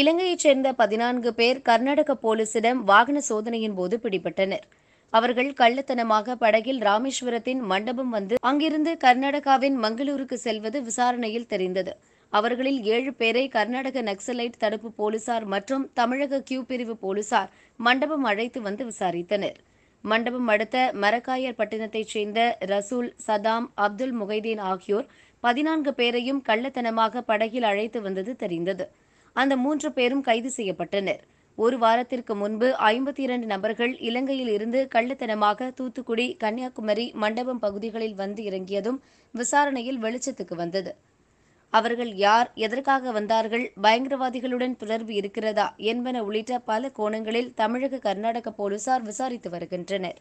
இலங்கையைச் சேர்ந்த பதினான்கு பேர் கர்நாடக போலீசிடம் வாகன சோதனையின் போது பிடிபட்டனர் அவர்கள் கள்ளத்தனமாக படகில் ராமேஸ்வரத்தின் மண்டபம் வந்து அங்கிருந்து கர்நாடகாவின் மங்களூருக்கு செல்வது விசாரணையில் தெரிந்தது அவர்களில் ஏழு பேரை கர்நாடக நக்சலைட் தடுப்பு போலீசார் மற்றும் தமிழக கியூ பிரிவு போலீசார் மண்டபம் அழைத்து வந்து விசாரித்தனர் மண்டபம் அடுத்த மரக்காயர் பட்டினத்தைச் சேர்ந்த ரசூல் சதாம் அப்துல் முகைதீன் ஆகியோர் பதினான்கு பேரையும் கள்ளத்தனமாக படகில் அழைத்து வந்தது தெரிந்தது அந்த மூன்று பேரும் கைது செய்யப்பட்டனர் ஒரு வாரத்திற்கு முன்பு ஐம்பத்தி இரண்டு நபர்கள் இலங்கையில் இருந்து கள்ளத்தனமாக தூத்துக்குடி கன்னியாகுமரி மண்டபம் பகுதிகளில் வந்து இறங்கியதும் விசாரணையில் வெளிச்சத்துக்கு வந்தது அவர்கள் யார் எதற்காக வந்தார்கள் பயங்கரவாதிகளுடன் தொடர்பு இருக்கிறதா என்பன உள்ளிட்ட பல கோணங்களில் தமிழக கர்நாடக போலீசார் விசாரித்து வருகின்றனர்